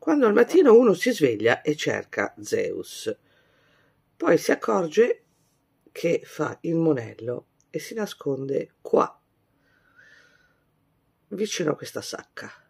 quando al mattino uno si sveglia e cerca Zeus. Poi si accorge che fa il monello e si nasconde qua, vicino a questa sacca.